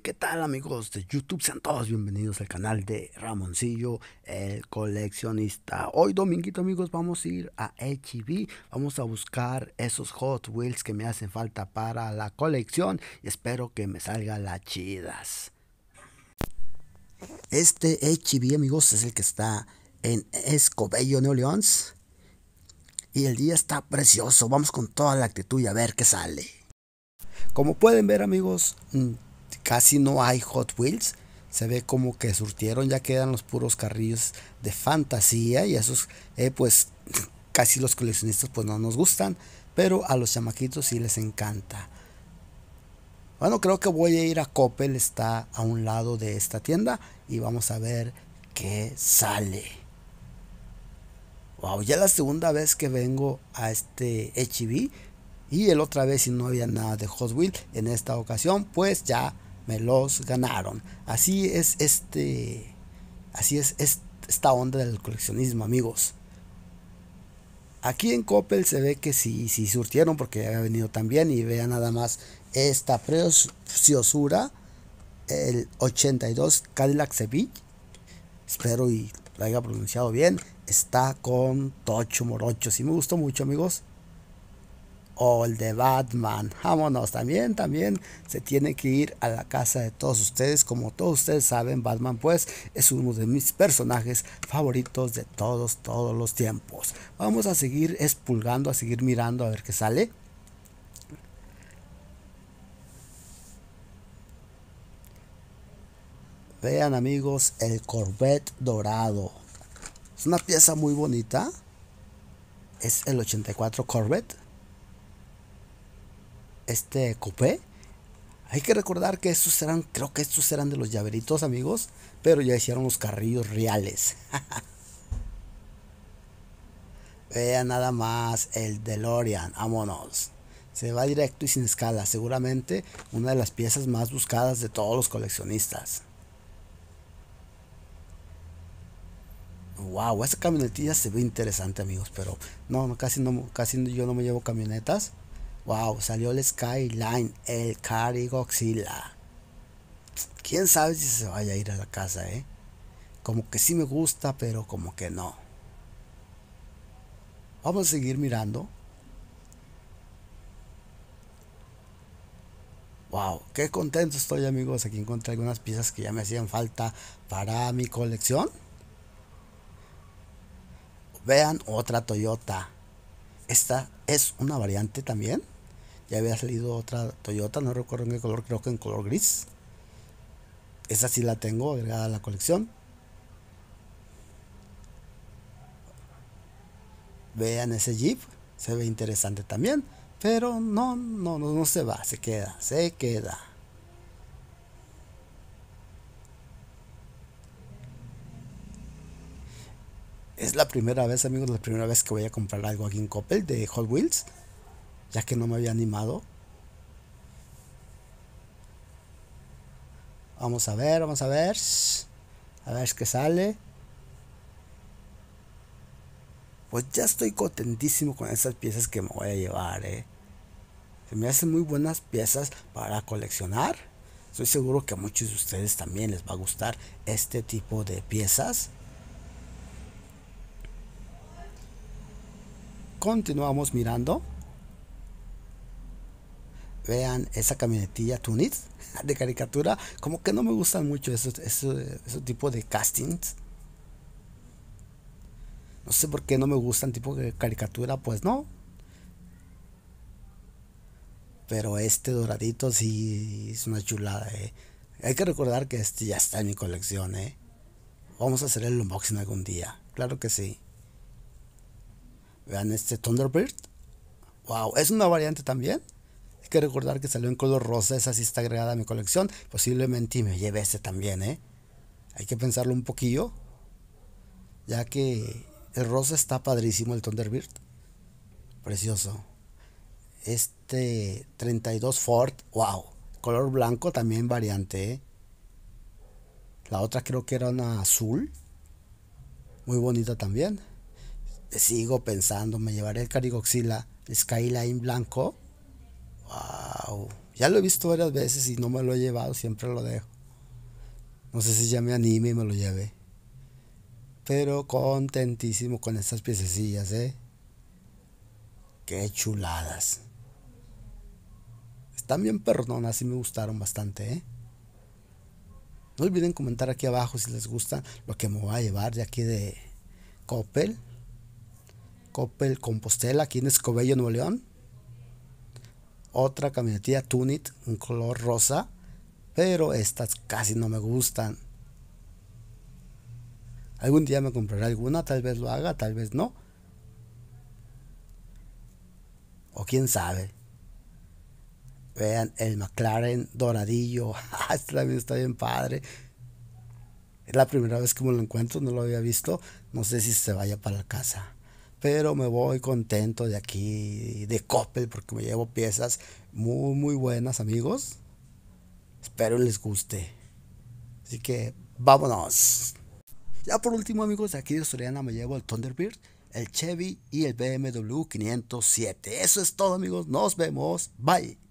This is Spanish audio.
¿qué tal amigos de YouTube? Sean todos bienvenidos al canal de Ramoncillo, el coleccionista. Hoy dominguito amigos vamos a ir a HB, e vamos a buscar esos Hot Wheels que me hacen falta para la colección y espero que me salgan las chidas. Este HB e amigos es el que está en Escobello, New Orleans y el día está precioso, vamos con toda la actitud y a ver qué sale. Como pueden ver amigos, mm, casi no hay Hot Wheels. Se ve como que surtieron, ya quedan los puros carrillos de fantasía y esos, eh, pues casi los coleccionistas pues no nos gustan, pero a los chamaquitos sí les encanta. Bueno, creo que voy a ir a Coppel, está a un lado de esta tienda y vamos a ver qué sale. Wow, ya la segunda vez que vengo a este HB e y el otra vez si no había nada de Hot Wheels, en esta ocasión pues ya me los ganaron. Así es este así es esta onda del coleccionismo, amigos. Aquí en Coppel se ve que sí, sí surtieron porque había venido también y vean nada más esta preciosura, el 82 Cadillac Seville Espero y lo haya pronunciado bien. Está con Tocho Morocho. Sí me gustó mucho, amigos o el de Batman. Vámonos, también, también se tiene que ir a la casa de todos ustedes. Como todos ustedes saben, Batman pues es uno de mis personajes favoritos de todos, todos los tiempos. Vamos a seguir espulgando a seguir mirando a ver qué sale. Vean amigos, el Corvette dorado. Es una pieza muy bonita. Es el 84 Corvette este copé. Hay que recordar que estos eran, creo que estos eran de los llaveritos, amigos, pero ya hicieron los carrillos reales. Vean nada más el DeLorean, vámonos. Se va directo y sin escala, seguramente una de las piezas más buscadas de todos los coleccionistas. Wow, esa camionetilla se ve interesante, amigos, pero no, casi no casi yo no me llevo camionetas. Wow, salió el Skyline, el Carigoxila. Quién sabe si se vaya a ir a la casa, eh. Como que sí me gusta, pero como que no. Vamos a seguir mirando. Wow, qué contento estoy amigos. Aquí encontré algunas piezas que ya me hacían falta para mi colección. Vean otra Toyota. Esta es una variante también. Ya había salido otra Toyota, no recuerdo en qué color, creo que en color gris. Esa sí la tengo agregada a la colección. Vean ese Jeep, se ve interesante también, pero no, no, no, no se va, se queda, se queda. Es la primera vez, amigos, la primera vez que voy a comprar algo aquí en Coppel de Hot Wheels ya que no me había animado. Vamos a ver, vamos a ver. A ver qué sale. Pues ya estoy contentísimo con estas piezas que me voy a llevar, ¿eh? Se me hacen muy buenas piezas para coleccionar. Estoy seguro que a muchos de ustedes también les va a gustar este tipo de piezas. Continuamos mirando vean esa camionetilla Tunis de caricatura. Como que no me gustan mucho esos, esos, tipos de castings. No sé por qué no me gustan tipo de caricatura, pues no. Pero este doradito sí es una chulada, eh. Hay que recordar que este ya está en mi colección, eh. Vamos a hacer el unboxing algún día. Claro que sí. Vean este Thunderbird. Wow, es una variante también. Hay que recordar que salió en color rosa, esa sí está agregada a mi colección. Posiblemente me lleve ese también, ¿eh? Hay que pensarlo un poquillo, ya que el rosa está padrísimo, el Thunderbird. Precioso. Este 32 Ford, wow. Color blanco también variante, ¿eh? La otra creo que era una azul. Muy bonita también. Sigo pensando, me llevaré el Carigoxila Skyline blanco ya lo he visto varias veces y no me lo he llevado, siempre lo dejo. No sé si ya me anime y me lo llevé. Pero contentísimo con estas piececillas, ¿eh? Qué chuladas. Están bien perdón, y me gustaron bastante, ¿eh? No olviden comentar aquí abajo si les gusta lo que me voy a llevar de aquí de Coppel. Coppel Compostela, aquí en Escobello, Nuevo León otra camionetilla Tunit un color rosa, pero estas casi no me gustan. Algún día me compraré alguna, tal vez lo haga, tal vez no. O quién sabe. Vean el McLaren doradillo. Ah, este también está bien padre. Es la primera vez que me lo encuentro, no lo había visto. No sé si se vaya para la casa pero me voy contento de aquí, de Coppel, porque me llevo piezas muy, muy buenas, amigos. Espero les guste. Así que, vámonos. Ya por último, amigos, de aquí de Soriana me llevo el Thunderbird, el Chevy y el BMW 507. Eso es todo, amigos. Nos vemos. Bye.